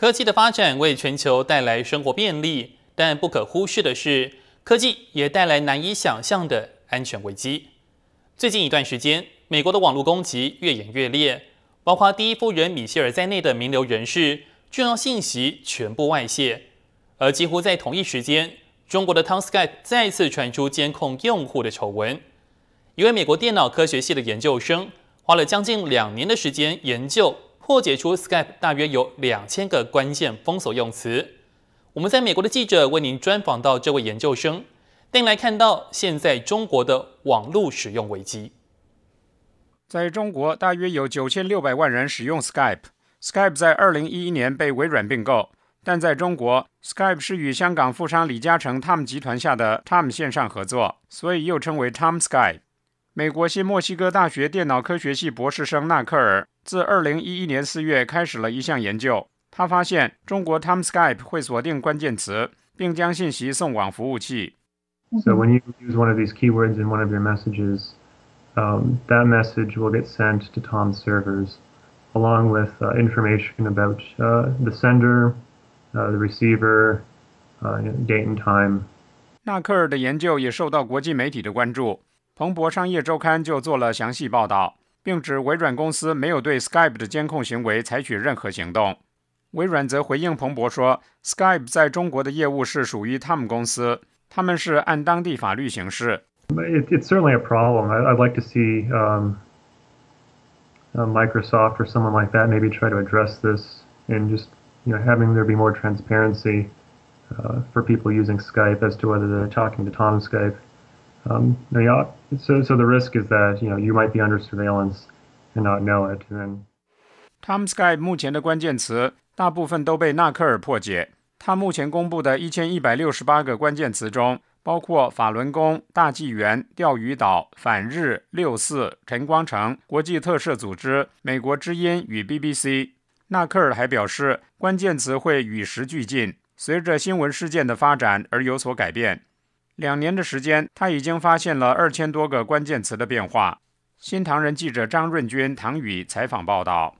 科技的发展为全球带来生活便利，但不可忽视的是，科技也带来难以想象的安全危机。最近一段时间，美国的网络攻击越演越烈，包括第一夫人米歇尔在内的名流人士重要信息全部外泄。而几乎在同一时间，中国的 Town Sky 再次传出监控用户的丑闻。一位美国电脑科学系的研究生花了将近两年的时间研究。破解出 Skype 大约有两千个关键封锁用词。我们在美国的记者为您专访到这位研究生，带来看到现在中国的网络使用危机。在中国，大约有九千六百万人使用 Skype。Skype 在二零一一年被微软并购，但在中国，Skype 是与香港富商李嘉诚 Tom 集团下的 Tom 线上合作，所以又称为 Tom Skype。美国新墨西哥大学电脑科学系博士生纳克尔自二零一一年四月开始了一项研究。他发现，中国 Time Skype 会锁定关键词，并将信息送往服务器。So when you use one of these keywords in one of your messages, um, that message will get sent to Tom's servers along with information about the sender, the receiver, date and time. 纳克尔的研究也受到国际媒体的关注。彭博商业周刊就做了详细报道，并指微软公司没有对 Skype 的监控行为采取任何行动。微软则回应彭博说，Skype 在中国的业务是属于他们公司，他们是按当地法律行事。It's certainly a problem. I'd like to see um, uh, Microsoft or someone like that maybe try to address this and just you know having there be more transparency uh, for people using Skype as to whether they're talking to Tom Skype. the you Um, so, know, Skype 目前的关键词大部分都被纳克尔破解。他目前公布的一千一百六十八个关键词中，包括法轮功、大纪元、钓鱼岛、反日、六四、晨光城、国际特赦组织、美国之音与 BBC。纳克尔还表示，关键词会与时俱进，随着新闻事件的发展而有所改变。两年的时间，他已经发现了二千多个关键词的变化。新唐人记者张润军、唐宇采访报道。